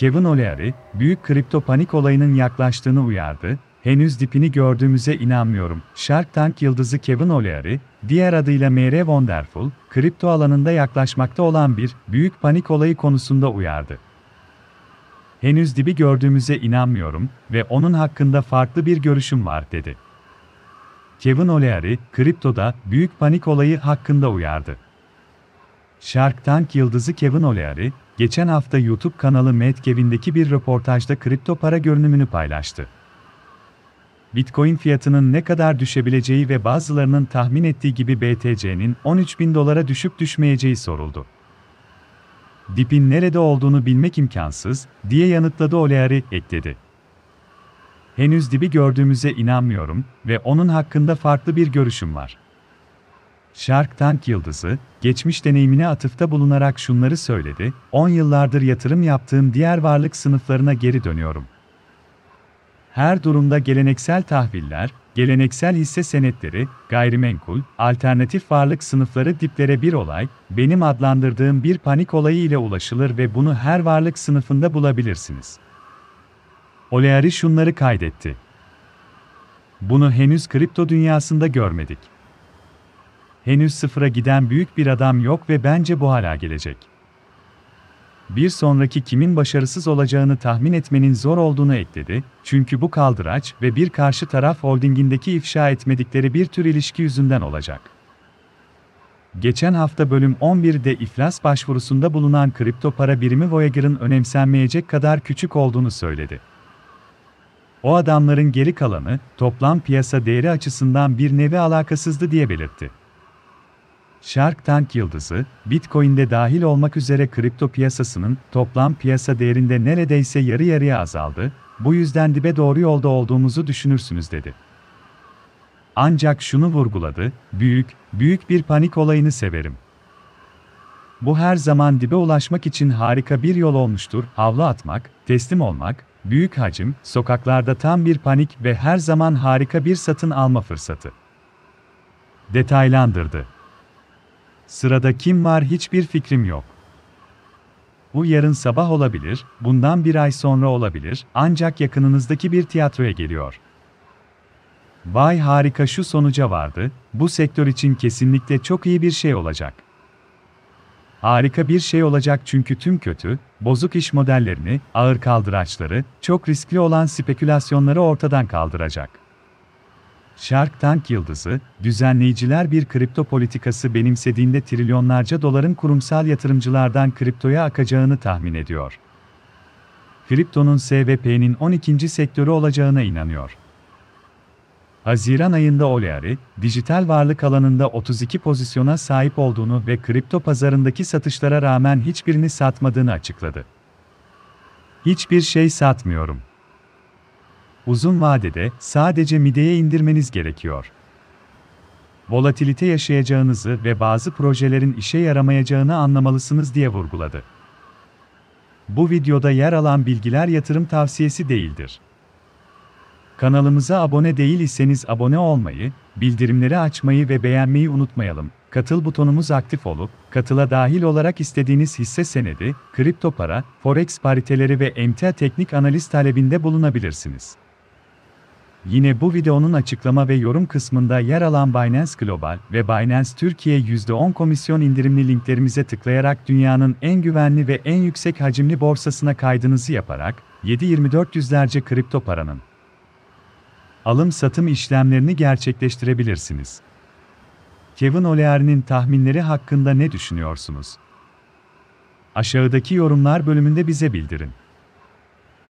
Kevin O'Leary, büyük kripto panik olayının yaklaştığını uyardı, henüz dipini gördüğümüze inanmıyorum. Shark Tank yıldızı Kevin O'Leary, diğer adıyla M.R. Wonderful, kripto alanında yaklaşmakta olan bir büyük panik olayı konusunda uyardı. Henüz dibi gördüğümüze inanmıyorum ve onun hakkında farklı bir görüşüm var dedi. Kevin O'Leary, kriptoda büyük panik olayı hakkında uyardı. Shark Tank yıldızı Kevin O'Leary, geçen hafta YouTube kanalı Medkevin'deki bir röportajda kripto para görünümünü paylaştı. Bitcoin fiyatının ne kadar düşebileceği ve bazılarının tahmin ettiği gibi BTC'nin 13 bin dolara düşüp düşmeyeceği soruldu. Dip'in nerede olduğunu bilmek imkansız, diye yanıtladı Oleari, ekledi. Henüz dibi gördüğümüze inanmıyorum ve onun hakkında farklı bir görüşüm var. Shark Tank yıldızı, geçmiş deneyimine atıfta bulunarak şunları söyledi, 10 yıllardır yatırım yaptığım diğer varlık sınıflarına geri dönüyorum. Her durumda geleneksel tahviller, geleneksel hisse senetleri, gayrimenkul, alternatif varlık sınıfları diplere bir olay, benim adlandırdığım bir panik olayı ile ulaşılır ve bunu her varlık sınıfında bulabilirsiniz. Oleari şunları kaydetti. Bunu henüz kripto dünyasında görmedik henüz sıfıra giden büyük bir adam yok ve bence bu hala gelecek. Bir sonraki kimin başarısız olacağını tahmin etmenin zor olduğunu ekledi, çünkü bu kaldıraç ve bir karşı taraf holdingindeki ifşa etmedikleri bir tür ilişki yüzünden olacak. Geçen hafta bölüm 11'de iflas başvurusunda bulunan kripto para birimi Voyager'ın önemsenmeyecek kadar küçük olduğunu söyledi. O adamların geri kalanı, toplam piyasa değeri açısından bir nevi alakasızdı diye belirtti. Shark Tank yıldızı, Bitcoin'de dahil olmak üzere kripto piyasasının toplam piyasa değerinde neredeyse yarı yarıya azaldı, bu yüzden dibe doğru yolda olduğumuzu düşünürsünüz dedi. Ancak şunu vurguladı, büyük, büyük bir panik olayını severim. Bu her zaman dibe ulaşmak için harika bir yol olmuştur, havlu atmak, teslim olmak, büyük hacim, sokaklarda tam bir panik ve her zaman harika bir satın alma fırsatı. Detaylandırdı. Sırada kim var hiçbir fikrim yok. Bu yarın sabah olabilir, bundan bir ay sonra olabilir, ancak yakınınızdaki bir tiyatroya geliyor. Vay harika şu sonuca vardı, bu sektör için kesinlikle çok iyi bir şey olacak. Harika bir şey olacak çünkü tüm kötü, bozuk iş modellerini, ağır kaldıraçları, çok riskli olan spekülasyonları ortadan kaldıracak. Shark Tank yıldızı, düzenleyiciler bir kripto politikası benimsediğinde trilyonlarca doların kurumsal yatırımcılardan kriptoya akacağını tahmin ediyor. Kriptonun SVP'nin 12. sektörü olacağına inanıyor. Haziran ayında Oleary, dijital varlık alanında 32 pozisyona sahip olduğunu ve kripto pazarındaki satışlara rağmen hiçbirini satmadığını açıkladı. Hiçbir şey satmıyorum. Uzun vadede sadece mideye indirmeniz gerekiyor. Volatilite yaşayacağınızı ve bazı projelerin işe yaramayacağını anlamalısınız diye vurguladı. Bu videoda yer alan bilgiler yatırım tavsiyesi değildir. Kanalımıza abone değil iseniz abone olmayı, bildirimleri açmayı ve beğenmeyi unutmayalım. Katıl butonumuz aktif olup, katıla dahil olarak istediğiniz hisse senedi, kripto para, forex pariteleri ve emtia teknik analiz talebinde bulunabilirsiniz. Yine bu videonun açıklama ve yorum kısmında yer alan Binance Global ve Binance Türkiye %10 komisyon indirimli linklerimize tıklayarak dünyanın en güvenli ve en yüksek hacimli borsasına kaydınızı yaparak 7/24 yüzlerce kripto paranın alım-satım işlemlerini gerçekleştirebilirsiniz. Kevin O'Leary'nin tahminleri hakkında ne düşünüyorsunuz? Aşağıdaki yorumlar bölümünde bize bildirin.